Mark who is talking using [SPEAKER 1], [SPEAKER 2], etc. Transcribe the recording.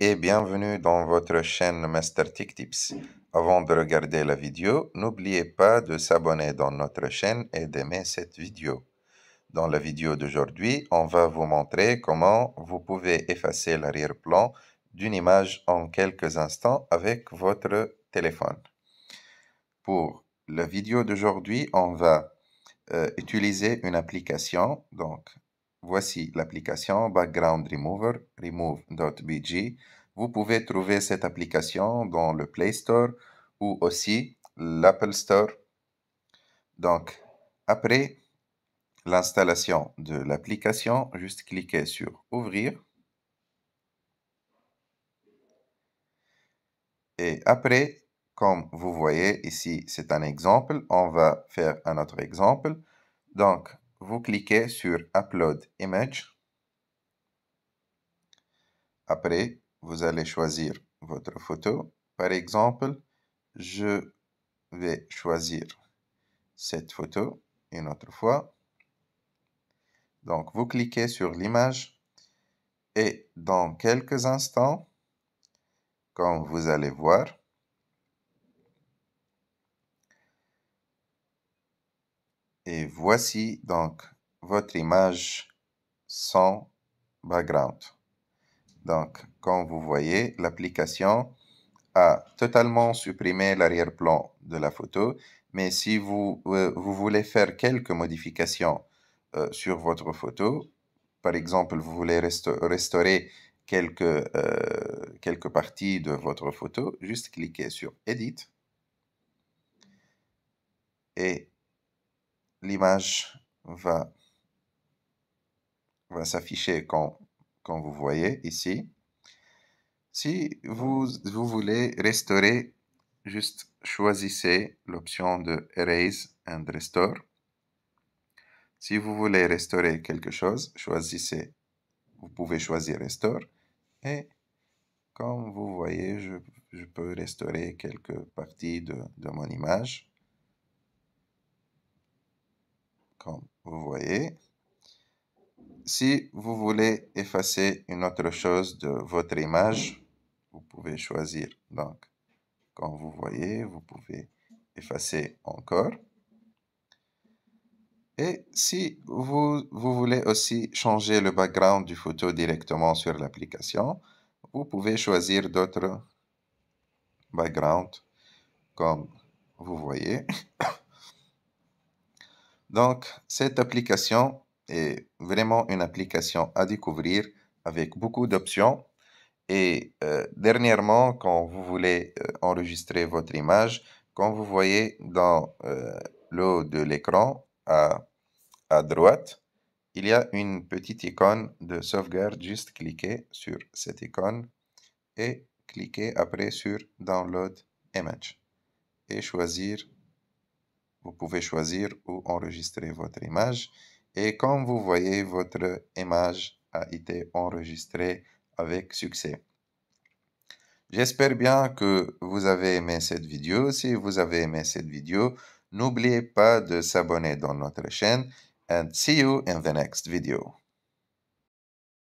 [SPEAKER 1] et bienvenue dans votre chaîne Master tic Tips. Avant de regarder la vidéo, n'oubliez pas de s'abonner dans notre chaîne et d'aimer cette vidéo. Dans la vidéo d'aujourd'hui, on va vous montrer comment vous pouvez effacer l'arrière-plan d'une image en quelques instants avec votre téléphone. Pour la vidéo d'aujourd'hui, on va euh, utiliser une application. Donc, Voici l'application Background Remover, remove.bg. Vous pouvez trouver cette application dans le Play Store ou aussi l'Apple Store. Donc, après l'installation de l'application, juste cliquez sur Ouvrir. Et après, comme vous voyez ici, c'est un exemple. On va faire un autre exemple. Donc, vous cliquez sur Upload Image. Après, vous allez choisir votre photo. Par exemple, je vais choisir cette photo une autre fois. Donc, vous cliquez sur l'image et dans quelques instants, comme vous allez voir, Et voici donc votre image sans background. Donc, comme vous voyez, l'application a totalement supprimé l'arrière-plan de la photo. Mais si vous, euh, voulez faire quelques modifications euh, sur votre photo, par exemple, vous voulez restaurer quelques, euh, quelques parties de votre photo, juste cliquez sur Edit. Et l'image va, va s'afficher quand, vous voyez ici. Si vous, voulez restaurer, juste choisissez l'option de Erase and Restore. Si vous voulez restaurer quelque chose, choisissez, vous pouvez choisir Restore. Et comme vous voyez, je, peux restaurer quelques parties de mon image comme vous voyez. Si vous voulez effacer une autre chose de votre image, vous pouvez choisir. Donc, comme vous voyez, vous pouvez effacer encore. Et si vous, vous voulez aussi changer le background du photo directement sur l'application, vous pouvez choisir d'autres backgrounds comme vous voyez. Donc, cette application est vraiment une application à découvrir avec beaucoup d'options. Et euh, dernièrement, quand vous voulez euh, enregistrer votre image, quand vous voyez dans euh, le haut de l'écran à, à droite, il y a une petite icône de sauvegarde. Juste cliquez sur cette icône et cliquez après sur Download Image et choisir vous pouvez choisir où enregistrer votre image. Et comme vous voyez, votre image a été enregistrée avec succès. J'espère bien que vous avez aimé cette vidéo. Si vous avez aimé cette vidéo, n'oubliez pas de s'abonner dans notre chaîne. And see you in the next video.